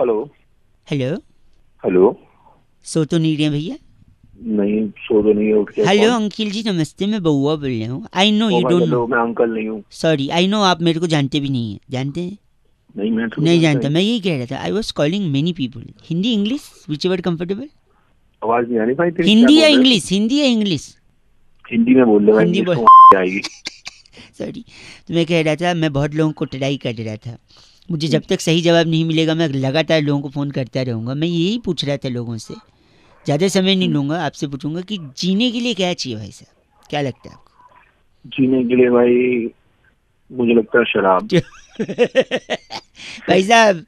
Hello hello hello सो तो नहीं रहे भैया नहीं सो तो नहीं उठ गया हेलो अंकिल जी नमस्ते मैं बउआ बोल रहा हूँ I know you don't know मैं अंकल नहीं हूँ सॉरी आई नो आप मेरे को जानते भी नहीं है जानते हैं नहीं मैं तो नहीं जानता मैं यही कह रहा था I was calling many people Hindi English whichever comfortable आवाज नहीं आ रही भाई हिंदी या इंग्लिश हिंदी या इंग्लिश हिंदी में बोल रहा हिंदी बोल सॉरी तो, तो मैं कह रहा था मैं बहुत लोगों को ट्राई कर रहा था मुझे जब तक सही जवाब नहीं मिलेगा मैं लगातार लोगों को फ़ोन करता रहूँगा मैं यही पूछ रहा था लोगों से ज़्यादा समय नहीं हम्म। लूँगा आपसे पूछूंगा कि जीने के लिए क्या चाहिए भाई साहब क्या लगता है आपको जीने के लिए भाई मुझे लगता है शराब भाई साहब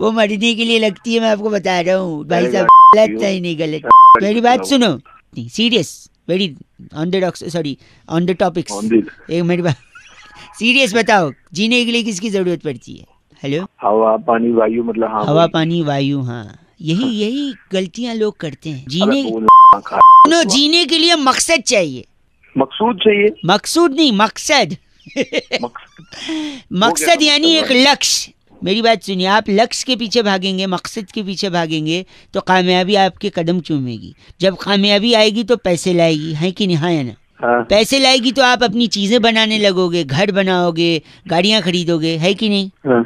वो मरने के लिए लगती है मैं आपको बता रहा हूँ भाई साहब गलत ही नहीं गलत मेरी बात सुनो नहीं serious very on the sorry on the topics एक मेरी बात सीरियस बताओ जीने के लिए किसकी ज़रूरत पड़ती है हेलो हवा पानी वायु मतलब हाँ हवा पानी वायु हाँ यही हाँ। यही गलतियाँ लोग करते हैं जीने सुनो जीने के लिए मकसद चाहिए मकसूद चाहिए मकसूद नहीं मकसद मकसद यानी एक लक्ष्य मेरी बात सुनिए आप लक्ष्य के पीछे भागेंगे मकसद के पीछे भागेंगे तो कामयाबी आपके कदम चूमेगी जब कामयाबी आएगी तो पैसे लाएगी है कि नहीं है ना हाँ। पैसे लाएगी तो आप अपनी चीजें बनाने लगोगे घर बनाओगे गाड़ियां खरीदोगे है कि नहीं हाँ।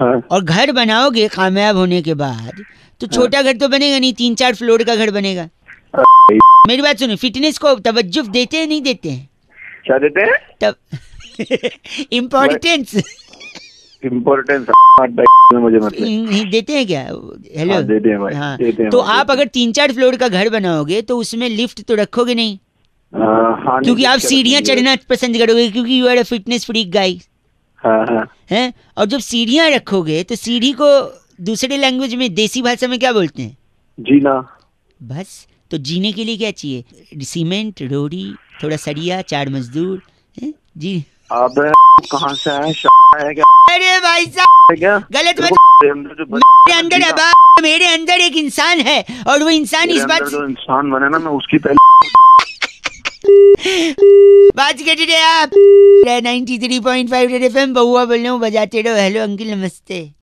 हाँ। और घर बनाओगे कामयाब होने के बाद तो हाँ। छोटा घर तो बनेगा नहीं तीन चार फ्लोर का घर बनेगा हाँ। मेरी बात सुनो फिटनेस को तवज्जो देते हैं नहीं देते हैं क्या देते हैं तब इम्पोर्टेंस इम्पोर्टेंस मुझे मतलब देते हैं क्या हेलो हाँ, देते हैं हाँ, देते हैं तो आप अगर तीन चार फ्लोर का घर बनाओगे तो उसमें लिफ्ट तो रखोगे नहीं हाँ, हाँ क्योंकि आप सीढ़ियाँ चढ़ना पसंद करोगे क्योंकि you are a fitness freak guys हाँ, हाँ। हैं और जब सीढ़ियाँ रखोगे तो सीढ़ी को दूसरे लैंग्वेज में देसी भाषा में क्या बोलते हैं जीना बस तो जीने के लिए क्या चाहिए सीमेंट रोड़ी थोड़ा सरिया चार मजदूर जी अब कहाँ से है, है क्या अरे भाई साहब गलत मत मेरे अंदर मेरे अंदर एक इंसान है और वो इंसान इस बात इंसान बने ना मैं उसकी पहले बात कर रहे आप three point five F M Bauaa बोल हूँ बजाते रहो हेलो अंकिल नमस्ते